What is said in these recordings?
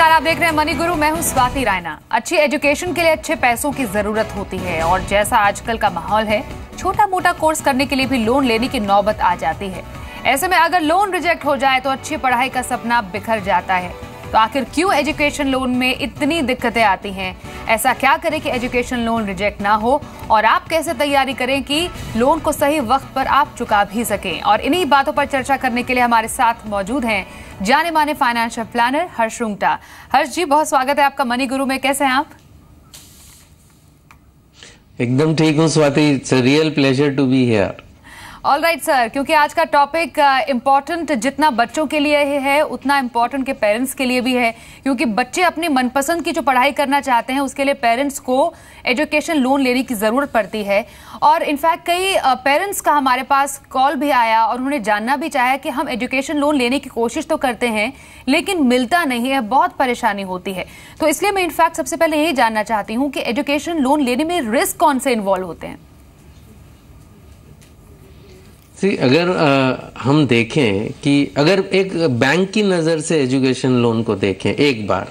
नमस्कार आप देख रहे हैं मनी गुरु मैं हूं स्वाति रायना अच्छी एजुकेशन के लिए अच्छे पैसों की जरूरत होती है और जैसा आजकल का माहौल है छोटा मोटा कोर्स करने के लिए भी लोन लेने की नौबत आ जाती है ऐसे में अगर लोन रिजेक्ट हो जाए तो अच्छी पढ़ाई का सपना बिखर जाता है तो आखिर क्यों एजुकेशन लोन में इतनी दिक्कतें आती हैं ऐसा क्या करें कि एजुकेशन लोन रिजेक्ट ना हो और आप कैसे तैयारी करें कि लोन को सही वक्त पर आप चुका भी सकें और इन्हीं बातों पर चर्चा करने के लिए हमारे साथ मौजूद हैं जाने माने फाइनेंशियल प्लानर हर्ष रुंगटा हर्ष जी बहुत स्वागत है आपका मनी गुरु में कैसे हैं आप एकदम ठीक हूँ Swati it's real pleasure to be here all right sir क्योंकि आज का टॉपिक इम्पॉर्टेंट uh, जितना बच्चों के लिए है उतना इम्पॉर्टेंट के पेरेंट्स के लिए भी है क्योंकि बच्चे अपनी मनपसंद की जो पढ़ाई करना चाहते हैं उसके लिए पेरेंट्स को एजुकेशन लोन लेने की ज़रूरत पड़ती है और इनफैक्ट कई पेरेंट्स uh, का हमारे पास कॉल भी आया और उन्होंने जानना भी चाहा कि हम एजुकेशन लोन लेने की कोशिश तो करते हैं लेकिन मिलता नहीं है बहुत परेशानी होती है तो इसलिए मैं इनफैक्ट सबसे पहले यही जानना चाहती हूँ कि एजुकेशन लोन लेने में रिस्क कौन से इन्वॉल्व होते हैं सी अगर आ, हम देखें कि अगर एक बैंक की नज़र से एजुकेशन लोन को देखें एक बार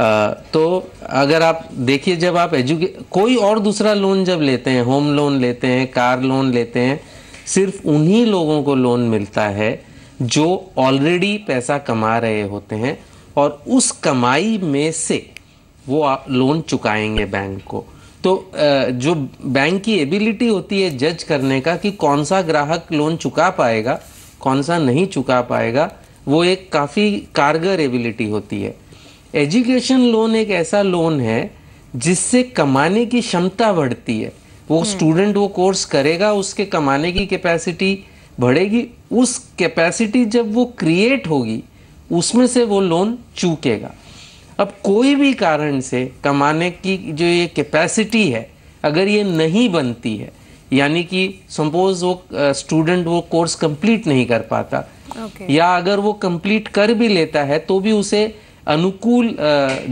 आ, तो अगर आप देखिए जब आप एजुके कोई और दूसरा लोन जब लेते हैं होम लोन लेते हैं कार लोन लेते हैं सिर्फ उन्हीं लोगों को लोन मिलता है जो ऑलरेडी पैसा कमा रहे होते हैं और उस कमाई में से वो आप लोन चुकाएंगे बैंक को तो जो बैंक की एबिलिटी होती है जज करने का कि कौन सा ग्राहक लोन चुका पाएगा कौन सा नहीं चुका पाएगा वो एक काफ़ी कारगर एबिलिटी होती है एजुकेशन लोन एक ऐसा लोन है जिससे कमाने की क्षमता बढ़ती है वो स्टूडेंट हम्म। वो कोर्स करेगा उसके कमाने की कैपेसिटी बढ़ेगी उस कैपेसिटी जब वो क्रिएट होगी उसमें से वो लोन चूकेगा अब कोई भी कारण से कमाने की जो ये कैपेसिटी है अगर ये नहीं बनती है यानी कि सपोज वो स्टूडेंट वो कोर्स कंप्लीट नहीं कर पाता okay. या अगर वो कंप्लीट कर भी लेता है तो भी उसे अनुकूल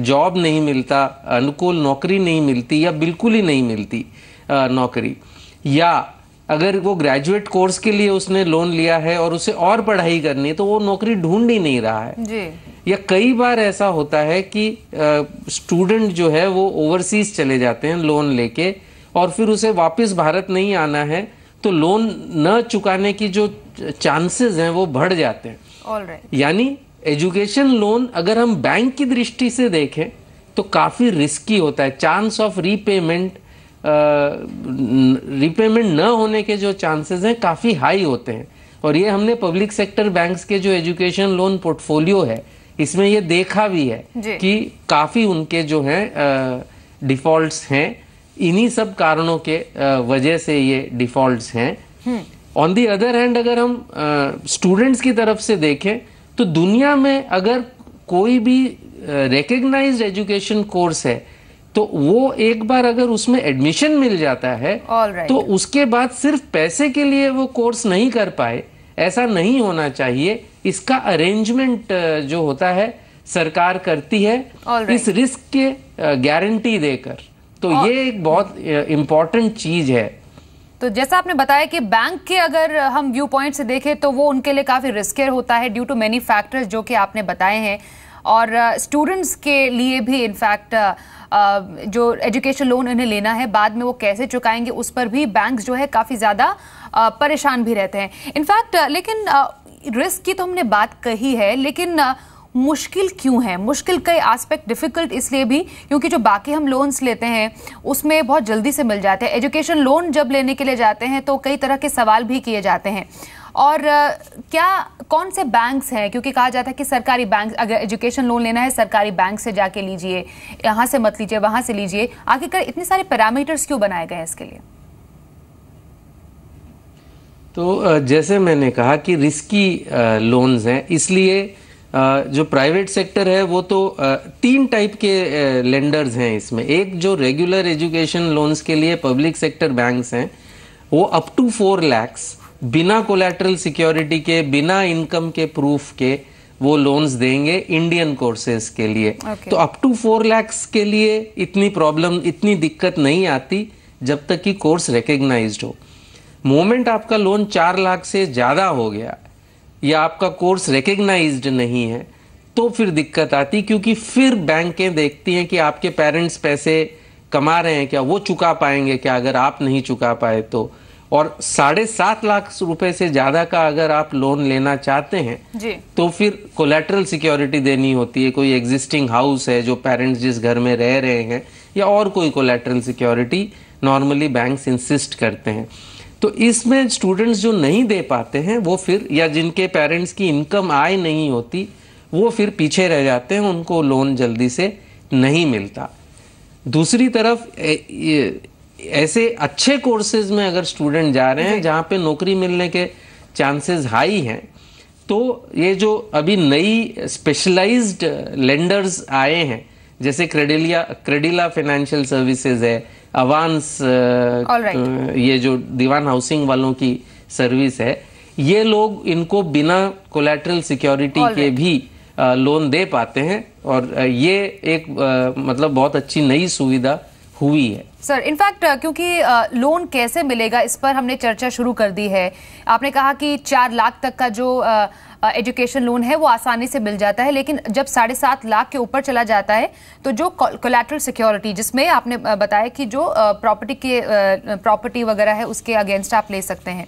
जॉब नहीं मिलता अनुकूल नौकरी नहीं मिलती या बिल्कुल ही नहीं मिलती नौकरी या अगर वो ग्रेजुएट कोर्स के लिए उसने लोन लिया है और उसे और पढ़ाई करनी है तो वो नौकरी ढूंढ ही नहीं रहा है जी या कई बार ऐसा होता है कि स्टूडेंट जो है वो ओवरसीज चले जाते हैं लोन लेके और फिर उसे वापस भारत नहीं आना है तो लोन न चुकाने की जो चांसेस हैं वो बढ़ जाते हैं right. यानी एजुकेशन लोन अगर हम बैंक की दृष्टि से देखें तो काफ़ी रिस्की होता है चांस ऑफ रीपेमेंट रीपेमेंट न होने के जो चांसेस हैं काफ़ी हाई होते हैं और ये हमने पब्लिक सेक्टर बैंक्स के जो एजुकेशन लोन पोर्टफोलियो है इसमें ये देखा भी है कि काफ़ी उनके जो हैं डिफॉल्ट्स हैं इन्हीं सब कारणों के वजह से ये डिफॉल्ट्स हैं ऑन दी अदर हैंड अगर हम स्टूडेंट्स की तरफ से देखें तो दुनिया में अगर कोई भी रिकग्नाइज एजुकेशन कोर्स है तो वो एक बार अगर उसमें एडमिशन मिल जाता है right. तो उसके बाद सिर्फ पैसे के लिए वो कोर्स नहीं कर पाए ऐसा नहीं होना चाहिए इसका अरेंजमेंट जो होता है सरकार करती है right. इस रिस्क के गारंटी देकर तो और... ये एक बहुत इम्पॉर्टेंट चीज है तो जैसा आपने बताया कि बैंक के अगर हम व्यू पॉइंट से देखें तो वो उनके लिए काफ़ी रिस्केर होता है ड्यू टू मेनी फैक्टर्स जो कि आपने बताए हैं और स्टूडेंट्स के लिए भी इनफैक्ट जो एजुकेशन लोन इन्हें लेना है बाद में वो कैसे चुकाएंगे उस पर भी बैंक जो है काफ़ी ज़्यादा परेशान भी रहते हैं इनफैक्ट लेकिन रिस्क की तो हमने बात कही है लेकिन मुश्किल क्यों है मुश्किल का एस्पेक्ट डिफ़िकल्ट इसलिए भी क्योंकि जो बाकी हम लोन्स लेते हैं उसमें बहुत जल्दी से मिल जाते हैं एजुकेशन लोन जब लेने के लिए जाते हैं तो कई तरह के सवाल भी किए जाते हैं और क्या कौन से बैंक्स हैं क्योंकि कहा जाता है कि सरकारी बैंक अगर एजुकेशन लोन लेना है सरकारी बैंक से जाके लीजिए यहाँ से मत लीजिए वहाँ से लीजिए आखिरकार इतने सारे पैरामीटर्स क्यों बनाए गए हैं इसके लिए तो जैसे मैंने कहा कि रिस्की लोन्स हैं इसलिए जो प्राइवेट सेक्टर है वो तो तीन टाइप के लेंडर्स हैं इसमें एक जो रेगुलर एजुकेशन लोन्स के लिए पब्लिक सेक्टर बैंक्स हैं वो अप टू फोर लैक्स बिना कोलेट्रल सिक्योरिटी के बिना इनकम के प्रूफ के वो लोन्स देंगे इंडियन कोर्सेज के लिए okay. तो अप टू फोर लैक्स के लिए इतनी प्रॉब्लम इतनी दिक्कत नहीं आती जब तक कि कोर्स रिकग्नाइज हो मोमेंट आपका लोन चार लाख से ज़्यादा हो गया या आपका कोर्स रिकग्नाइज नहीं है तो फिर दिक्कत आती क्योंकि फिर बैंकें देखती हैं कि आपके पेरेंट्स पैसे कमा रहे हैं क्या वो चुका पाएंगे क्या अगर आप नहीं चुका पाए तो और साढ़े सात लाख रुपए से ज़्यादा का अगर आप लोन लेना चाहते हैं तो फिर कोलेट्रल सिक्योरिटी देनी होती है कोई एग्जिस्टिंग हाउस है जो पेरेंट्स जिस घर में रह रहे हैं या और कोई collateral security normally bank insist करते हैं तो इसमें स्टूडेंट्स जो नहीं दे पाते हैं वो फिर या जिनके पेरेंट्स की इनकम आय नहीं होती वो फिर पीछे रह जाते हैं उनको लोन जल्दी से नहीं मिलता दूसरी तरफ ऐसे अच्छे कोर्सेज में अगर स्टूडेंट जा रहे हैं जहाँ पे नौकरी मिलने के चांसेस हाई हैं तो ये जो अभी नई स्पेशलाइज्ड लेंडर्स आए हैं जैसे क्रेडिलिया क्रेडिला फाइनेंशियल सर्विसेज है अवांस uh, right. Uh, ये जो दीवान हाउसिंग वालों की सर्विस है ये लोग इनको बिना कोलेट्रल सिक्योरिटी right. के भी लोन uh, दे पाते हैं और ये एक मतलब बहुत अच्छी नई सुविधा हुई है सर इनफैक्ट uh, क्योंकि लोन uh, कैसे मिलेगा इस पर हमने चर्चा शुरू कर दी है आपने कहा कि चार लाख तक का जो एजुकेशन uh, लोन है वो आसानी से मिल जाता है लेकिन जब साढ़े सात लाख के ऊपर चला जाता है तो जो कोलेट्रल सिक्योरिटी जिसमें आपने बताया कि जो प्रॉपर्टी के प्रॉपर्टी वगैरह है उसके अगेंस्ट आप ले सकते हैं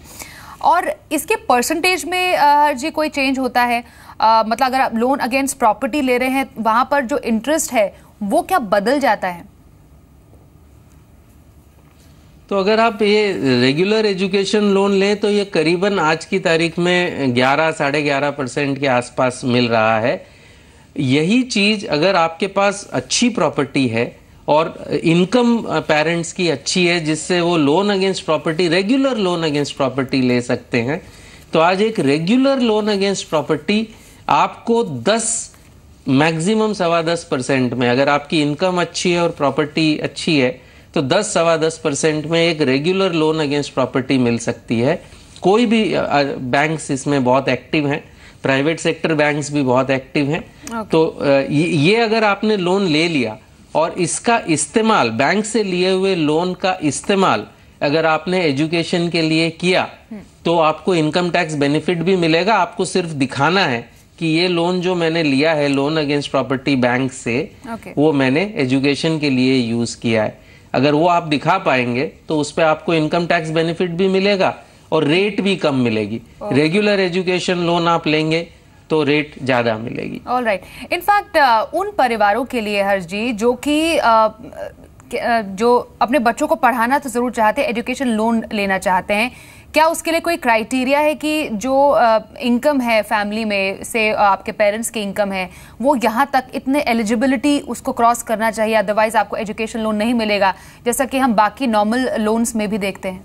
और इसके परसेंटेज में हर जी कोई चेंज होता है मतलब अगर आप लोन अगेंस्ट प्रॉपर्टी ले रहे हैं वहाँ पर जो इंटरेस्ट है वो क्या बदल जाता है तो अगर आप ये रेगुलर एजुकेशन लोन लें तो ये करीबन आज की तारीख में 11 साढ़े ग्यारह परसेंट के आसपास मिल रहा है यही चीज़ अगर आपके पास अच्छी प्रॉपर्टी है और इनकम पेरेंट्स की अच्छी है जिससे वो loan against property regular loan against property ले सकते हैं तो आज एक रेगुलर लोन अगेंस्ट प्रॉपर्टी आपको 10 मैक्सिमम सवा दस परसेंट में अगर आपकी इनकम अच्छी है और प्रॉपर्टी अच्छी है तो दस सवा दस परसेंट में एक रेगुलर लोन अगेंस्ट प्रॉपर्टी मिल सकती है कोई भी बैंक इसमें बहुत एक्टिव हैं प्राइवेट सेक्टर बैंक भी बहुत एक्टिव हैं okay. तो ये अगर आपने लोन ले लिया और इसका इस्तेमाल बैंक से लिए हुए लोन का इस्तेमाल अगर आपने एजुकेशन के लिए किया हम्म। तो आपको इनकम टैक्स बेनिफिट भी मिलेगा आपको सिर्फ दिखाना है कि ये लोन जो मैंने लिया है लोन अगेंस्ट प्रॉपर्टी बैंक से okay. वो मैंने एजुकेशन के लिए यूज किया है अगर वो आप दिखा पाएंगे तो उस पर आपको इनकम टैक्स बेनिफिट भी मिलेगा और रेट भी कम मिलेगी रेगुलर एजुकेशन लोन आप लेंगे तो रेट ज्यादा मिलेगी ऑल राइट इनफैक्ट उन परिवारों के लिए हर्ष जी जो कि uh, uh, जो अपने बच्चों को पढ़ाना तो जरूर चाहते हैं एजुकेशन लोन लेना चाहते हैं क्या उसके लिए कोई क्राइटेरिया है कि जो इनकम है फैमिली में से आपके पेरेंट्स की इनकम है वो यहाँ तक इतने एलिजिबिलिटी उसको क्रॉस करना चाहिए अदरवाइज आपको एजुकेशन लोन नहीं मिलेगा जैसा कि हम बाकी नॉर्मल लोन्स में भी देखते हैं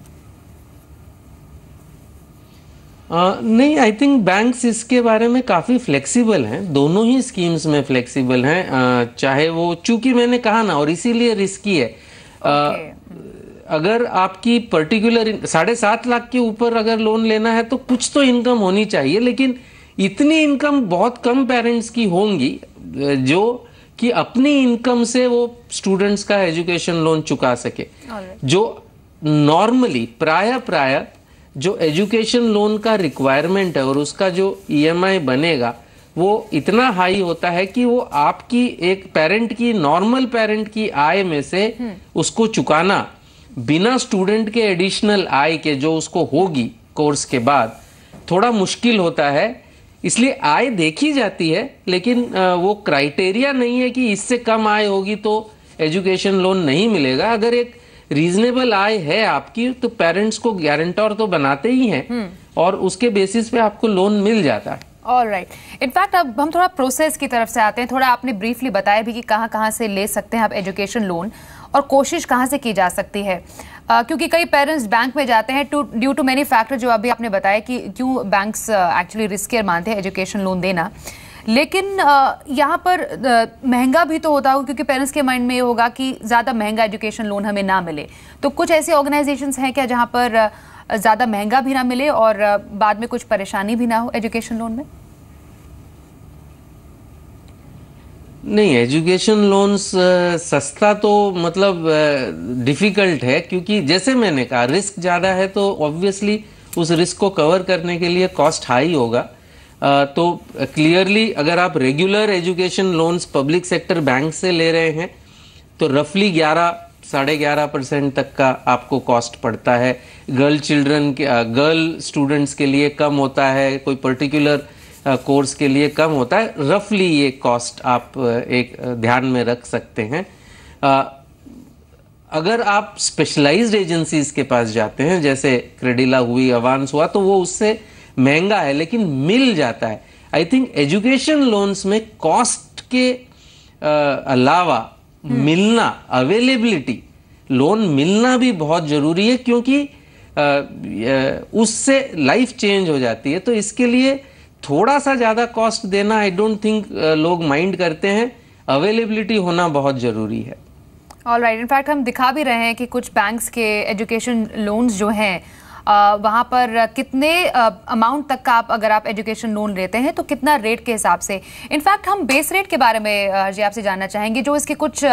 नहीं आई थिंक बैंक्स इसके बारे में काफ़ी फ्लेक्सिबल हैं दोनों ही स्कीम्स में फ्लेक्सिबल हैं चाहे वो चूंकि मैंने कहा ना और इसीलिए रिस्की है okay. आ, अगर आपकी पर्टिकुलर साढ़े सात लाख के ऊपर अगर लोन लेना है तो कुछ तो इनकम होनी चाहिए लेकिन इतनी इनकम बहुत कम पेरेंट्स की होंगी जो कि अपनी इनकम से वो स्टूडेंट्स का एजुकेशन लोन चुका सके जो नॉर्मली प्राय प्राय जो एजुकेशन लोन का रिक्वायरमेंट है और उसका जो ईएमआई e बनेगा वो इतना हाई होता है कि वो आपकी एक पेरेंट की नॉर्मल पेरेंट की आय में से हम्म। उसको चुकाना बिना स्टूडेंट के एडिशनल आय के जो उसको होगी कोर्स के बाद थोड़ा मुश्किल होता है इसलिए आय देखी जाती है लेकिन वो क्राइटेरिया नहीं है कि इससे कम आय होगी तो एजुकेशन लोन नहीं मिलेगा अगर एक रीजनेबल आय है आपकी तो पेरेंट्स को गारंटर तो बनाते ही हैं हम्म। और उसके बेसिस पे आपको लोन मिल जाता है ऑल राइट इनफैक्ट अब हम थोड़ा प्रोसेस की तरफ से आते हैं थोड़ा आपने ब्रीफली बताया भी कि कहाँ कहाँ से ले सकते हैं आप एजुकेशन लोन और कोशिश कहाँ से की जा सकती है Uh, क्योंकि कई पेरेंट्स बैंक में जाते हैं to due to many factor जो अभी आपने बताया कि क्यों बैंक्स एक्चुअली रिस्कियर मानते हैं एजुकेशन लोन देना लेकिन uh, यहाँ पर uh, महंगा भी तो होता होगा क्योंकि पेरेंट्स के माइंड में ये होगा कि ज़्यादा महंगा एजुकेशन लोन हमें ना मिले तो कुछ ऐसे ऑर्गेनाइजेशंस हैं क्या जहाँ पर ज़्यादा महंगा भी ना मिले और बाद में कुछ परेशानी भी ना हो एजुकेशन लोन में नहीं एजुकेशन लोन्स uh, सस्ता तो मतलब डिफ़िकल्ट uh, है क्योंकि जैसे मैंने कहा रिस्क ज़्यादा है तो ऑब्वियसली उस रिस्क को कवर करने के लिए कॉस्ट हाई होगा uh, तो क्लियरली अगर आप regular education loans public sector bank से ले रहे हैं तो रफली ग्यारह साढ़े ग्यारह परसेंट तक का आपको कॉस्ट पड़ता है गर्ल चिल्ड्रन के गर्ल स्टूडेंट्स के लिए कम होता है कोई पर्टिकुलर कोर्स के लिए कम होता है रफली ये कॉस्ट आप एक ध्यान में रख सकते हैं अगर आप स्पेशलाइज्ड एजेंसीज के पास जाते हैं जैसे क्रेडिला हुई अवान्स हुआ तो वो उससे महंगा है लेकिन मिल जाता है आई थिंक एजुकेशन लोन्स में कॉस्ट के अलावा हम्म। मिलना अवेलेबिलिटी लोन मिलना भी बहुत ज़रूरी है क्योंकि उससे लाइफ चेंज हो जाती है तो इसके लिए थोड़ा सा ज़्यादा कॉस्ट देना आई डोंट थिंक लोग माइंड करते हैं अवेलेबिलिटी होना बहुत ज़रूरी है ऑल राइट इनफैक्ट हम दिखा भी रहे हैं कि कुछ बैंक्स के एजुकेशन लोन्स जो हैं वहाँ पर कितने अमाउंट तक का आप अगर आप एजुकेशन लोन लेते हैं तो कितना रेट के हिसाब से इनफैक्ट हम बेस रेट के बारे में जी आपसे जानना चाहेंगे जो इसके कुछ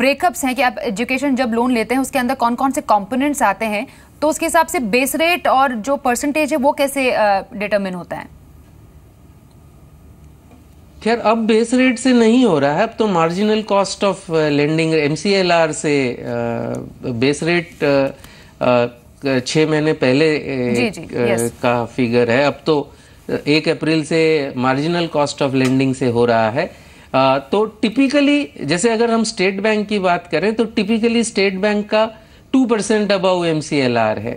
ब्रेकअप्स हैं कि आप एजुकेशन जब लोन लेते हैं उसके अंदर कौन कौन से कंपोनेंट्स आते हैं तो उसके हिसाब से बेस रेट और जो परसेंटेज है वो कैसे डिटरमिन होता है खैर अब बेस रेट से नहीं हो रहा है अब तो marginal cost of lending MCLR से बेस रेट छः महीने पहले जी जी, का फिगर है अब तो एक अप्रैल से मार्जिनल कॉस्ट ऑफ लेंडिंग से हो रहा है तो टिपिकली जैसे अगर हम स्टेट बैंक की बात करें तो टिपिकली स्टेट बैंक का टू परसेंट अबव एम है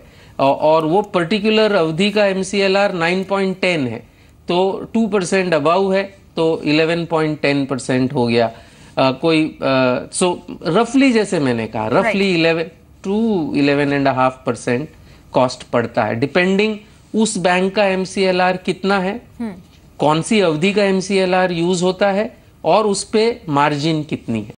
और वो पर्टिकुलर अवधि का M C L R nine point ten है तो टू परसेंट अबाउ है तो इलेवन पॉइंट टेन परसेंट हो गया uh, कोई सो uh, रफली so, जैसे मैंने कहा रफली eleven to eleven and half percent cost पड़ता है डिपेंडिंग उस बैंक का एम कितना है हुँ. हम्म। कौन सी अवधि का एम यूज होता है और उस पर मार्जिन कितनी है